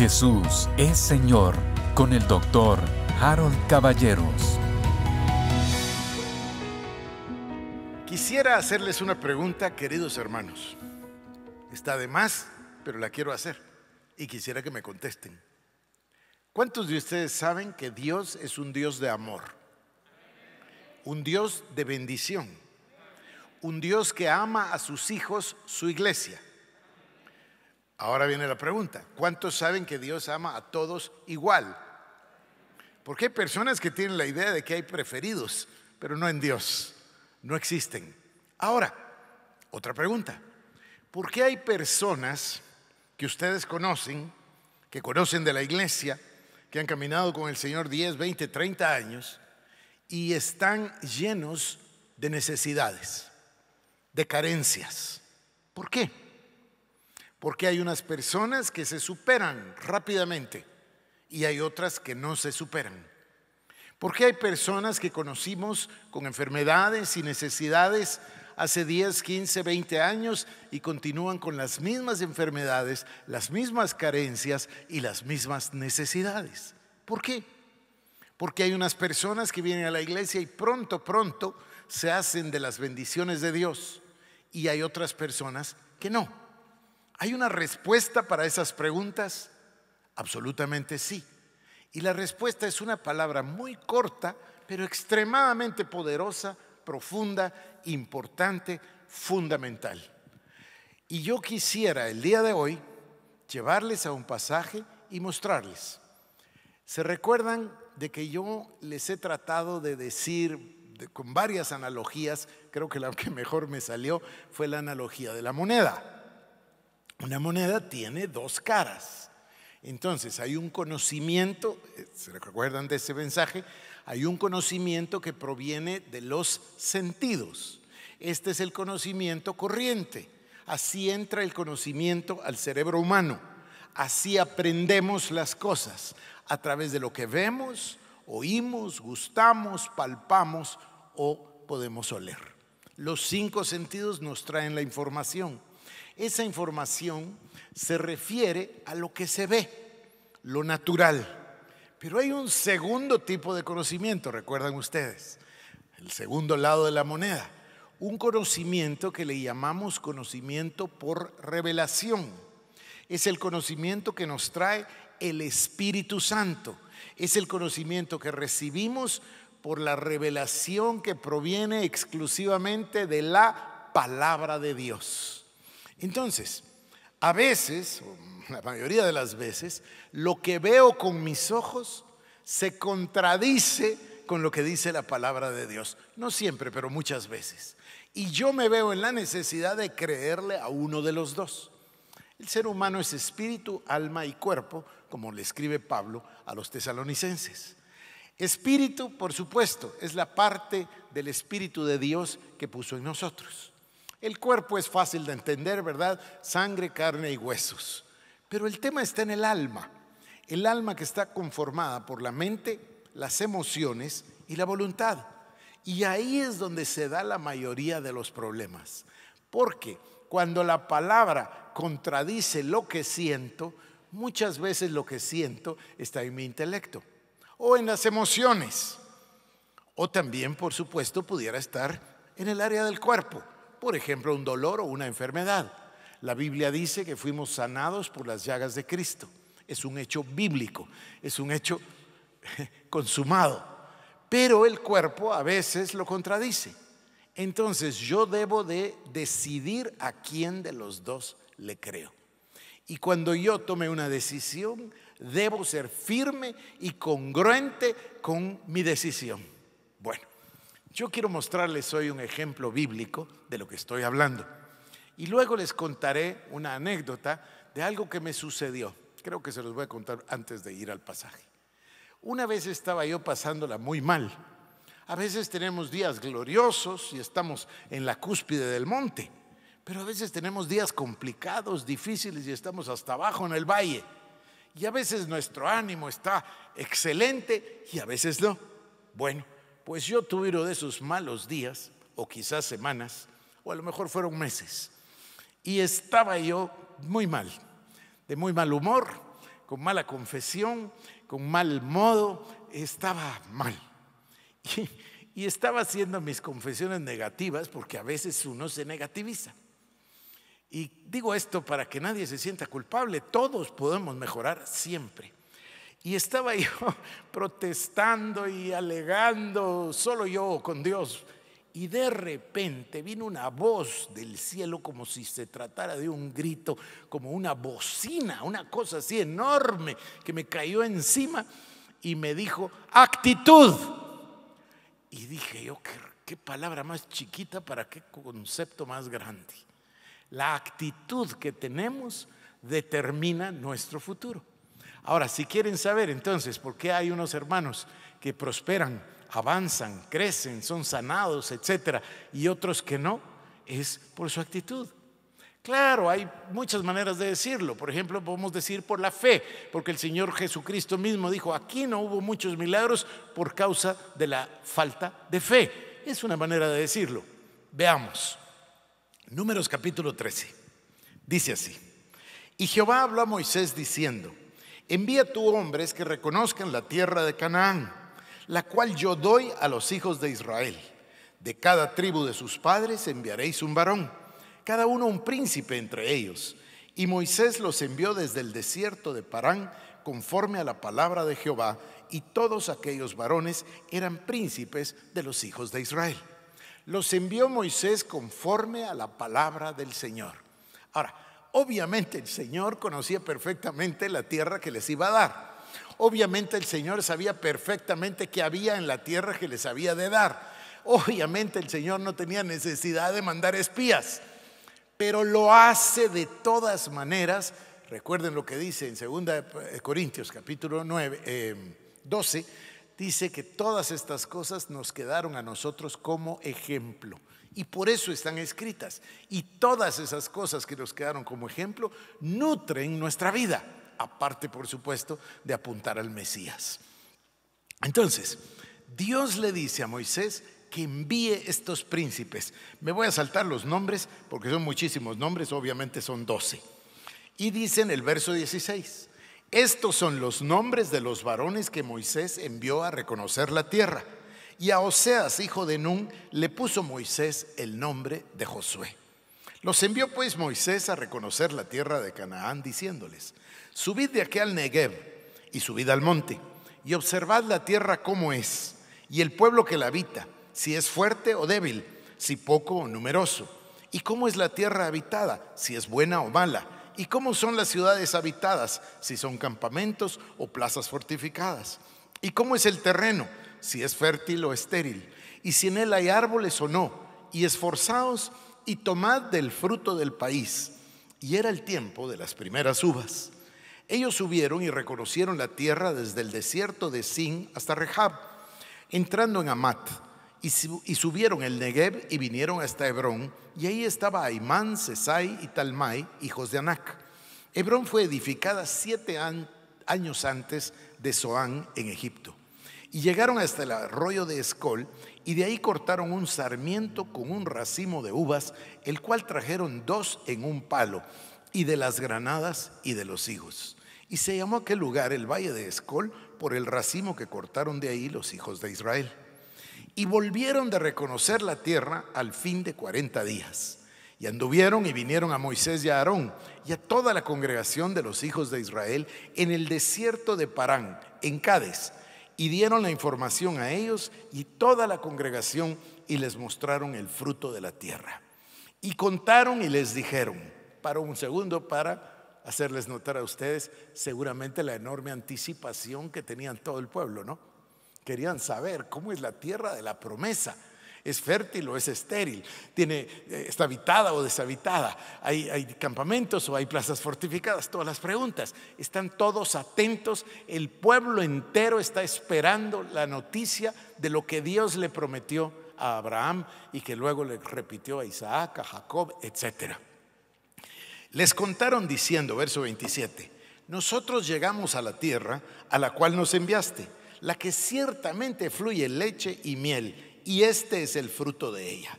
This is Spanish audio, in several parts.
Jesús es Señor con el doctor Harold Caballeros. Quisiera hacerles una pregunta, queridos hermanos. Está de más, pero la quiero hacer y quisiera que me contesten. ¿Cuántos de ustedes saben que Dios es un Dios de amor? Un Dios de bendición. Un Dios que ama a sus hijos, su iglesia Ahora viene la pregunta, ¿cuántos saben que Dios ama a todos igual? Porque hay personas que tienen la idea de que hay preferidos, pero no en Dios, no existen. Ahora, otra pregunta, ¿por qué hay personas que ustedes conocen, que conocen de la iglesia, que han caminado con el Señor 10, 20, 30 años y están llenos de necesidades, de carencias? ¿Por qué? Porque hay unas personas que se superan rápidamente y hay otras que no se superan. Porque hay personas que conocimos con enfermedades y necesidades hace 10, 15, 20 años y continúan con las mismas enfermedades, las mismas carencias y las mismas necesidades. ¿Por qué? Porque hay unas personas que vienen a la iglesia y pronto, pronto se hacen de las bendiciones de Dios y hay otras personas que no. ¿Hay una respuesta para esas preguntas? Absolutamente sí. Y la respuesta es una palabra muy corta, pero extremadamente poderosa, profunda, importante, fundamental. Y yo quisiera el día de hoy llevarles a un pasaje y mostrarles. ¿Se recuerdan de que yo les he tratado de decir con varias analogías, creo que la que mejor me salió fue la analogía de la moneda? Una moneda tiene dos caras. Entonces, hay un conocimiento, eh, ¿se recuerdan de ese mensaje? Hay un conocimiento que proviene de los sentidos. Este es el conocimiento corriente. Así entra el conocimiento al cerebro humano. Así aprendemos las cosas a través de lo que vemos, oímos, gustamos, palpamos o podemos oler. Los cinco sentidos nos traen la información. Esa información se refiere a lo que se ve, lo natural. Pero hay un segundo tipo de conocimiento, recuerdan ustedes, el segundo lado de la moneda, un conocimiento que le llamamos conocimiento por revelación. Es el conocimiento que nos trae el Espíritu Santo. Es el conocimiento que recibimos por la revelación que proviene exclusivamente de la palabra de Dios. Entonces, a veces, la mayoría de las veces, lo que veo con mis ojos se contradice con lo que dice la palabra de Dios. No siempre, pero muchas veces. Y yo me veo en la necesidad de creerle a uno de los dos. El ser humano es espíritu, alma y cuerpo, como le escribe Pablo a los tesalonicenses. Espíritu, por supuesto, es la parte del Espíritu de Dios que puso en nosotros. El cuerpo es fácil de entender, ¿verdad? Sangre, carne y huesos. Pero el tema está en el alma. El alma que está conformada por la mente, las emociones y la voluntad. Y ahí es donde se da la mayoría de los problemas. Porque cuando la palabra contradice lo que siento, muchas veces lo que siento está en mi intelecto o en las emociones. O también, por supuesto, pudiera estar en el área del cuerpo por ejemplo, un dolor o una enfermedad. La Biblia dice que fuimos sanados por las llagas de Cristo. Es un hecho bíblico, es un hecho consumado. Pero el cuerpo a veces lo contradice. Entonces yo debo de decidir a quién de los dos le creo. Y cuando yo tome una decisión, debo ser firme y congruente con mi decisión. Bueno, yo quiero mostrarles hoy un ejemplo bíblico de lo que estoy hablando. Y luego les contaré una anécdota de algo que me sucedió. Creo que se los voy a contar antes de ir al pasaje. Una vez estaba yo pasándola muy mal. A veces tenemos días gloriosos y estamos en la cúspide del monte, pero a veces tenemos días complicados, difíciles y estamos hasta abajo en el valle. Y a veces nuestro ánimo está excelente y a veces no. Bueno, pues yo tuve uno de esos malos días, o quizás semanas, o a lo mejor fueron meses, y estaba yo muy mal, de muy mal humor, con mala confesión, con mal modo, estaba mal. Y, y estaba haciendo mis confesiones negativas porque a veces uno se negativiza. Y digo esto para que nadie se sienta culpable, todos podemos mejorar siempre. Y estaba yo protestando y alegando, solo yo con Dios. Y de repente vino una voz del cielo como si se tratara de un grito, como una bocina, una cosa así enorme que me cayó encima y me dijo, actitud. Y dije yo, qué, qué palabra más chiquita para qué concepto más grande. La actitud que tenemos determina nuestro futuro. Ahora, si quieren saber entonces por qué hay unos hermanos que prosperan, avanzan, crecen, son sanados, etcétera, y otros que no, es por su actitud. Claro, hay muchas maneras de decirlo. Por ejemplo, podemos decir por la fe, porque el Señor Jesucristo mismo dijo, aquí no hubo muchos milagros por causa de la falta de fe. Es una manera de decirlo. Veamos. Números capítulo 13. Dice así. Y Jehová habló a Moisés diciendo, envía tú hombres que reconozcan la tierra de Canaán, la cual yo doy a los hijos de Israel. De cada tribu de sus padres enviaréis un varón, cada uno un príncipe entre ellos. Y Moisés los envió desde el desierto de Parán conforme a la palabra de Jehová, y todos aquellos varones eran príncipes de los hijos de Israel. Los envió Moisés conforme a la palabra del Señor. Ahora, Obviamente el Señor conocía perfectamente la tierra que les iba a dar. Obviamente el Señor sabía perfectamente qué había en la tierra que les había de dar. Obviamente el Señor no tenía necesidad de mandar espías, pero lo hace de todas maneras. Recuerden lo que dice en 2 eh, Corintios capítulo 9, 12, eh, dice que todas estas cosas nos quedaron a nosotros como ejemplo. Y por eso están escritas. Y todas esas cosas que nos quedaron como ejemplo nutren nuestra vida, aparte, por supuesto, de apuntar al Mesías. Entonces, Dios le dice a Moisés que envíe estos príncipes. Me voy a saltar los nombres, porque son muchísimos nombres, obviamente son doce. Y dice en el verso 16, estos son los nombres de los varones que Moisés envió a reconocer la tierra y a Oseas, hijo de Nun, le puso Moisés el nombre de Josué. Los envió pues Moisés a reconocer la tierra de Canaán, diciéndoles, subid de aquí al Negev y subid al monte, y observad la tierra cómo es, y el pueblo que la habita, si es fuerte o débil, si poco o numeroso, y cómo es la tierra habitada, si es buena o mala, y cómo son las ciudades habitadas, si son campamentos o plazas fortificadas, y cómo es el terreno, si es fértil o estéril, y si en él hay árboles o no, y esforzaos y tomad del fruto del país. Y era el tiempo de las primeras uvas. Ellos subieron y reconocieron la tierra desde el desierto de Sin hasta Rehab, entrando en Amat, y, subieron el Negev y vinieron hasta Hebrón, y ahí estaba Aimán, Sesai y Talmai, hijos de Anac. Hebrón fue edificada siete años antes de Zoán en Egipto. Y llegaron hasta el arroyo de Escol y de ahí cortaron un sarmiento con un racimo de uvas, el cual trajeron dos en un palo, y de las granadas y de los higos. Y se llamó aquel lugar el valle de Escol por el racimo que cortaron de ahí los hijos de Israel. Y volvieron de reconocer la tierra al fin de cuarenta días. Y anduvieron y vinieron a Moisés y a Aarón y a toda la congregación de los hijos de Israel en el desierto de Parán, en Cádiz y dieron la información a ellos y toda la congregación y les mostraron el fruto de la tierra. Y contaron y les dijeron, para un segundo para hacerles notar a ustedes seguramente la enorme anticipación que tenían todo el pueblo, ¿no? Querían saber cómo es la tierra de la promesa es fértil o es estéril, tiene, eh, está habitada o deshabitada, hay, hay campamentos o hay plazas fortificadas, todas las preguntas. Están todos atentos, el pueblo entero está esperando la noticia de lo que Dios le prometió a Abraham y que luego le repitió a Isaac, a Jacob, etc. Les contaron diciendo, verso 27, nosotros llegamos a la tierra a la cual nos enviaste, la que ciertamente fluye leche y miel y este es el fruto de ella.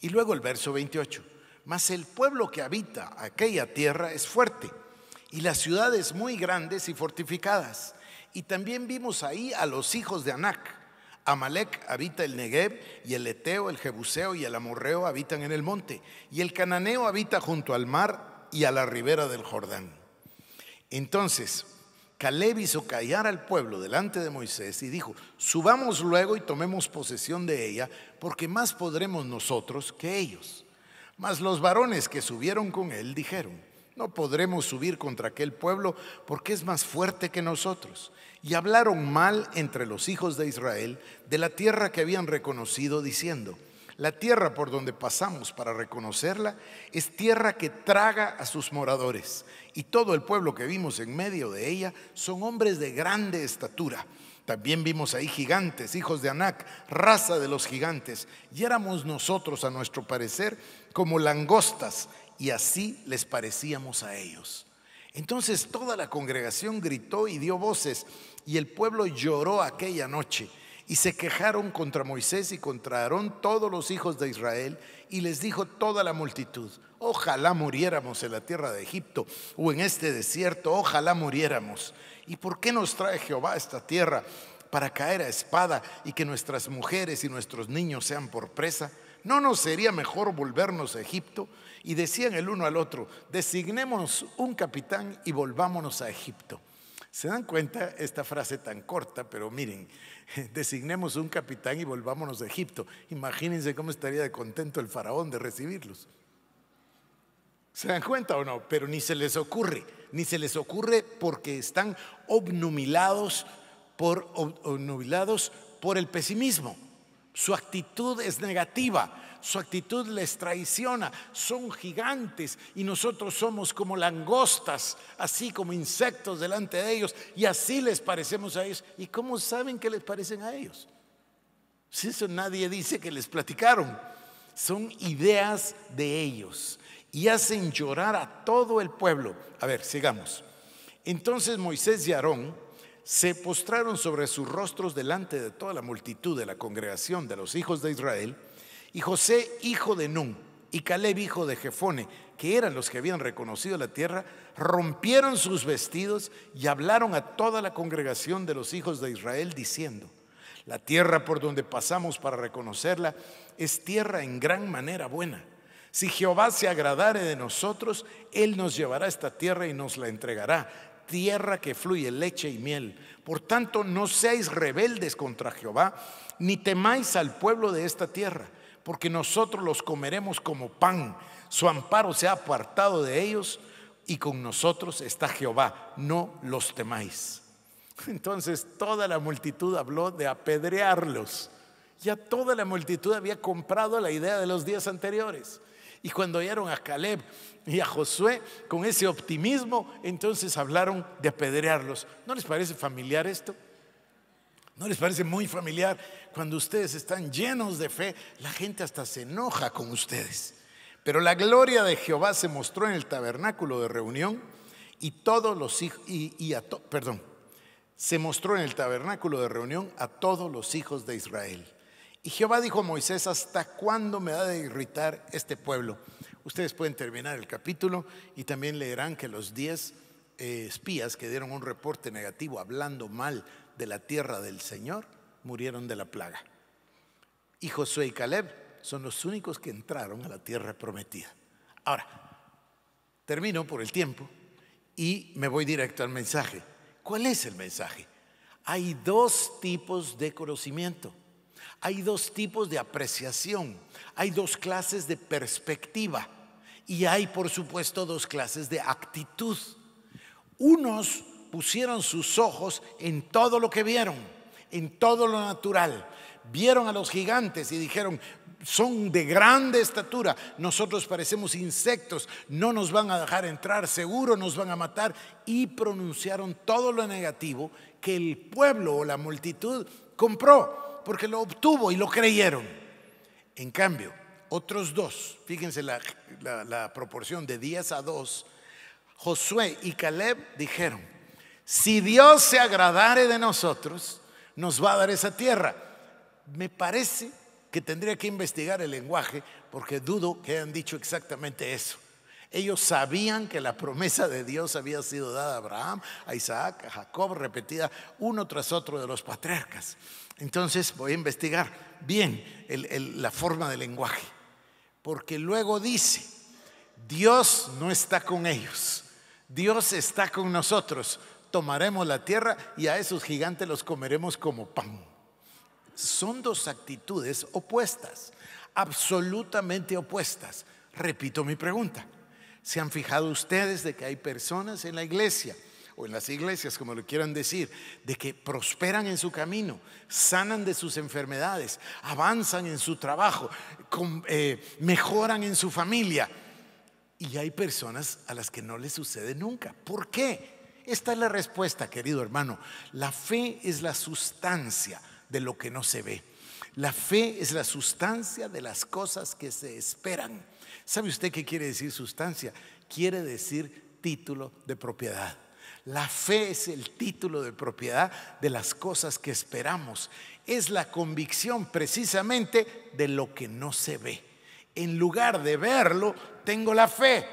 Y luego el verso 28, mas el pueblo que habita aquella tierra es fuerte y las ciudades muy grandes y fortificadas. Y también vimos ahí a los hijos de Anac. Amalek habita el Negev y el Eteo, el Jebuseo y el Amorreo habitan en el monte. Y el Cananeo habita junto al mar y a la ribera del Jordán. Entonces, Caleb hizo callar al pueblo delante de Moisés y dijo, subamos luego y tomemos posesión de ella, porque más podremos nosotros que ellos. Mas los varones que subieron con él dijeron, no podremos subir contra aquel pueblo porque es más fuerte que nosotros. Y hablaron mal entre los hijos de Israel de la tierra que habían reconocido, diciendo, la tierra por donde pasamos para reconocerla es tierra que traga a sus moradores y todo el pueblo que vimos en medio de ella son hombres de grande estatura. También vimos ahí gigantes, hijos de Anac, raza de los gigantes, y éramos nosotros, a nuestro parecer, como langostas, y así les parecíamos a ellos. Entonces toda la congregación gritó y dio voces, y el pueblo lloró aquella noche y se quejaron contra Moisés y contra Aarón todos los hijos de Israel, y les dijo toda la multitud, ojalá muriéramos en la tierra de Egipto o en este desierto, ojalá muriéramos. ¿Y por qué nos trae Jehová a esta tierra para caer a espada y que nuestras mujeres y nuestros niños sean por presa? ¿No nos sería mejor volvernos a Egipto? Y decían el uno al otro, designemos un capitán y volvámonos a Egipto. ¿Se dan cuenta esta frase tan corta? Pero miren, designemos un capitán y volvámonos a Egipto. Imagínense cómo estaría de contento el faraón de recibirlos. ¿Se dan cuenta o no? Pero ni se les ocurre, ni se les ocurre porque están obnubilados por el pesimismo. Su actitud es negativa su actitud les traiciona, son gigantes y nosotros somos como langostas, así como insectos delante de ellos y así les parecemos a ellos. ¿Y cómo saben que les parecen a ellos? Si eso nadie dice que les platicaron, son ideas de ellos y hacen llorar a todo el pueblo. A ver, sigamos. Entonces Moisés y Aarón se postraron sobre sus rostros delante de toda la multitud de la congregación de los hijos de Israel y José, hijo de Nun, y Caleb, hijo de Jefone, que eran los que habían reconocido la tierra, rompieron sus vestidos y hablaron a toda la congregación de los hijos de Israel diciendo, la tierra por donde pasamos para reconocerla es tierra en gran manera buena. Si Jehová se agradare de nosotros, Él nos llevará esta tierra y nos la entregará, tierra que fluye leche y miel. Por tanto, no seáis rebeldes contra Jehová, ni temáis al pueblo de esta tierra porque nosotros los comeremos como pan. Su amparo se ha apartado de ellos y con nosotros está Jehová, no los temáis. Entonces toda la multitud habló de apedrearlos. Ya toda la multitud había comprado la idea de los días anteriores. Y cuando oyeron a Caleb y a Josué con ese optimismo, entonces hablaron de apedrearlos. ¿No les parece familiar esto? ¿No les parece muy familiar? Cuando ustedes están llenos de fe, la gente hasta se enoja con ustedes. Pero la gloria de Jehová se mostró en el tabernáculo de reunión y todos los hijos, y, a perdón, se mostró en el tabernáculo de reunión a todos los hijos de Israel. Y Jehová dijo a Moisés, ¿hasta cuándo me ha de irritar este pueblo? Ustedes pueden terminar el capítulo y también leerán que los diez eh, espías que dieron un reporte negativo hablando mal de la tierra del Señor murieron de la plaga. Y Josué y Caleb son los únicos que entraron a la tierra prometida. Ahora, termino por el tiempo y me voy directo al mensaje. ¿Cuál es el mensaje? Hay dos tipos de conocimiento. Hay dos tipos de apreciación, hay dos clases de perspectiva y hay por supuesto dos clases de actitud. Unos pusieron sus ojos en todo lo que vieron, en todo lo natural. Vieron a los gigantes y dijeron, son de grande estatura, nosotros parecemos insectos, no nos van a dejar entrar, seguro nos van a matar. Y pronunciaron todo lo negativo que el pueblo o la multitud compró, porque lo obtuvo y lo creyeron. En cambio, otros dos, fíjense la, proporción de 10 a 2, Josué y Caleb dijeron, si Dios se agradare de nosotros, nos va a dar esa tierra. Me parece que tendría que investigar el lenguaje porque dudo que hayan dicho exactamente eso. Ellos sabían que la promesa de Dios había sido dada a Abraham, a Isaac, a Jacob, repetida uno tras otro de los patriarcas. Entonces voy a investigar bien la forma del lenguaje, porque luego dice, Dios no está con ellos, Dios está con nosotros tomaremos la tierra y a esos gigantes los comeremos como pan. Son dos actitudes opuestas, absolutamente opuestas. Repito mi pregunta. ¿Se han fijado ustedes de que hay personas en la iglesia o en las iglesias, como lo quieran decir, de que prosperan en su camino, sanan de sus enfermedades, avanzan en su trabajo, eh, mejoran en su familia? Y hay personas a las que no les sucede nunca. ¿Por qué? Esta es la respuesta, querido hermano. La fe es la sustancia de lo que no se ve. La fe es la sustancia de las cosas que se esperan. ¿Sabe usted qué quiere decir sustancia? Quiere decir título de propiedad. La fe es el título de propiedad de las cosas que esperamos. Es la convicción precisamente de lo que no se ve. En lugar de verlo, tengo la fe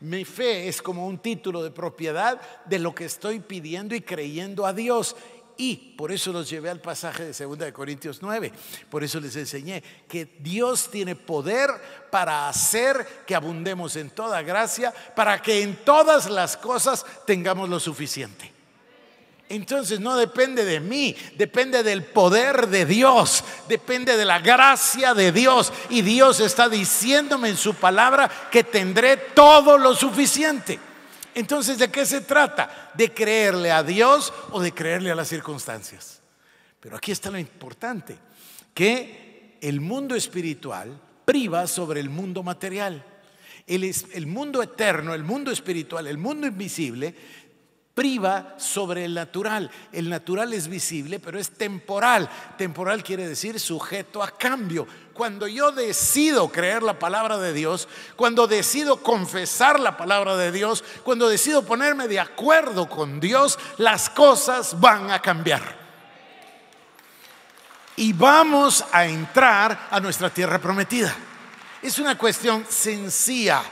mi fe es como un título de propiedad de lo que estoy pidiendo y creyendo a Dios. Y por eso los llevé al pasaje de 2 de Corintios 9. Por eso les enseñé que Dios tiene poder para hacer que abundemos en toda gracia, para que en todas las cosas tengamos lo suficiente. Entonces no depende de mí, depende del poder de Dios, depende de la gracia de Dios. Y Dios está diciéndome en su palabra que tendré todo lo suficiente. Entonces, ¿de qué se trata? ¿De creerle a Dios o de creerle a las circunstancias? Pero aquí está lo importante, que el mundo espiritual priva sobre el mundo material. El, el mundo eterno, el mundo espiritual, el mundo invisible priva sobre el natural. El natural es visible, pero es temporal. Temporal quiere decir sujeto a cambio. Cuando yo decido creer la palabra de Dios, cuando decido confesar la palabra de Dios, cuando decido ponerme de acuerdo con Dios, las cosas van a cambiar y vamos a entrar a nuestra tierra prometida. Es una cuestión sencilla,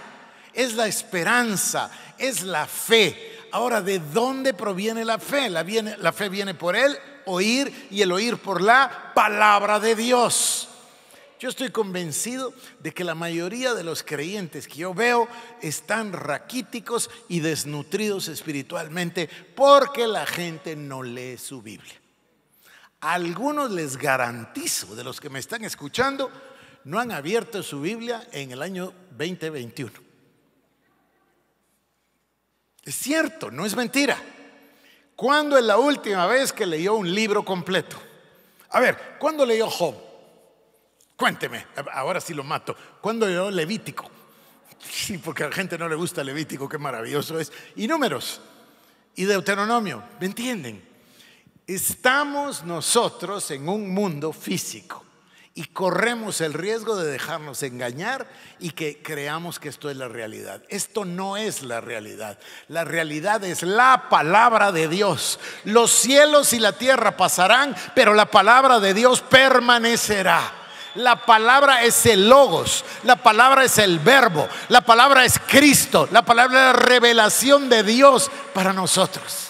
es la esperanza, es la fe. Ahora, ¿de dónde proviene la fe? La, fe viene por el oír y el oír por la palabra de Dios. Yo estoy convencido de que la mayoría de los creyentes que yo veo están raquíticos y desnutridos espiritualmente porque la gente no lee su Biblia. algunos les garantizo, de los que me están escuchando, no han abierto su Biblia en el año 2021 es cierto, no es mentira. ¿Cuándo es la última vez que leyó un libro completo? A ver, ¿cuándo leyó Job? Cuénteme, ahora sí lo mato. ¿Cuándo leyó Levítico? Sí, porque a la gente no le gusta Levítico, qué maravilloso es. Y números, y Deuteronomio, ¿me entienden? Estamos nosotros en un mundo físico y corremos el riesgo de dejarnos engañar y que creamos que esto es la realidad. Esto no es la realidad. La realidad es la palabra de Dios. Los cielos y la tierra pasarán, pero la palabra de Dios permanecerá. La palabra es el logos, la palabra es el verbo, la palabra es Cristo, la palabra es la revelación de Dios para nosotros.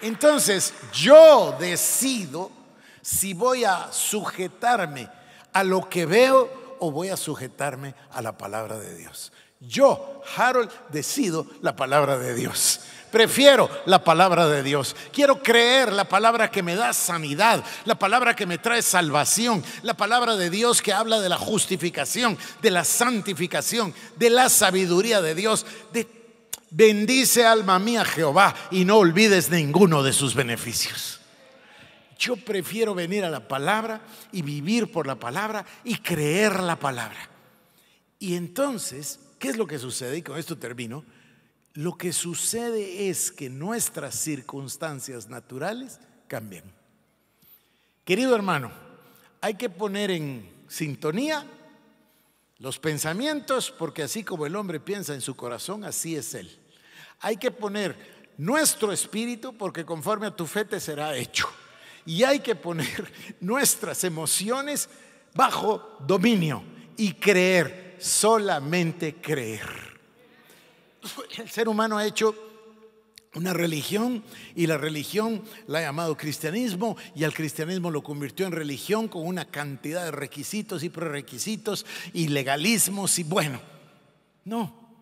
Entonces yo decido si voy a sujetarme a lo que veo o voy a sujetarme a la palabra de Dios. Yo, Harold, decido la palabra de Dios. Prefiero la palabra de Dios. Quiero creer la palabra que me da sanidad, la palabra que me trae salvación, la palabra de Dios que habla de la justificación, de la santificación, de la sabiduría de Dios, bendice alma mía Jehová y no olvides ninguno de sus beneficios. Yo prefiero venir a la palabra y vivir por la palabra y creer la palabra. Y entonces, ¿qué es lo que sucede? Y con esto termino. Lo que sucede es que nuestras circunstancias naturales cambian. Querido hermano, hay que poner en sintonía los pensamientos, porque así como el hombre piensa en su corazón, así es él. Hay que poner nuestro espíritu, porque conforme a tu fe te será hecho y hay que poner nuestras emociones bajo dominio y creer, solamente creer. El ser humano ha hecho una religión y la religión la ha llamado cristianismo y al cristianismo lo convirtió en religión con una cantidad de requisitos y prerequisitos y legalismos y bueno, no,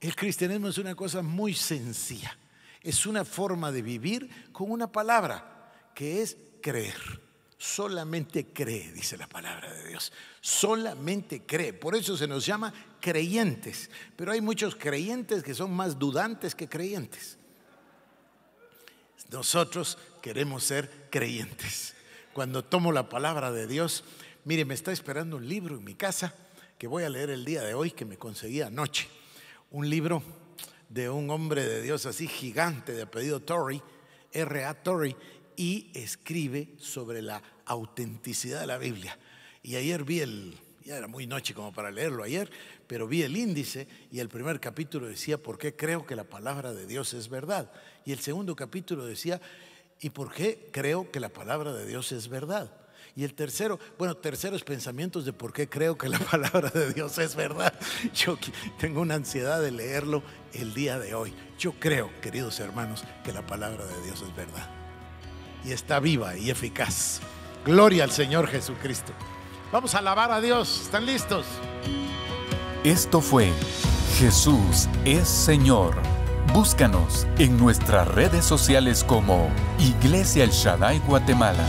el cristianismo es una cosa muy sencilla, es una forma de vivir con una palabra, que es creer. Solamente cree, dice la palabra de Dios. Solamente cree. Por eso se nos llama creyentes. Pero hay muchos creyentes que son más dudantes que creyentes. Nosotros queremos ser creyentes. Cuando tomo la palabra de Dios, mire, me está esperando un libro en mi casa que voy a leer el día de hoy, que me conseguí anoche. Un libro de un hombre de Dios así gigante de apellido Torrey, R.A. Torrey, y escribe sobre la autenticidad de la Biblia. Y ayer vi el, ya era muy noche como para leerlo ayer, pero vi el índice y el primer capítulo decía, ¿por qué creo que la palabra de Dios es verdad? Y el segundo capítulo decía, ¿y por qué creo que la palabra de Dios es verdad? Y el tercero, bueno, terceros pensamientos de por qué creo que la palabra de Dios es verdad. Yo tengo una ansiedad de leerlo el día de hoy. Yo creo, queridos hermanos, que la palabra de Dios es verdad y está viva y eficaz. Gloria al Señor Jesucristo. Vamos a alabar a Dios. ¿Están listos? Esto fue Jesús es Señor. Búscanos en nuestras redes sociales como Iglesia El Shaddai Guatemala.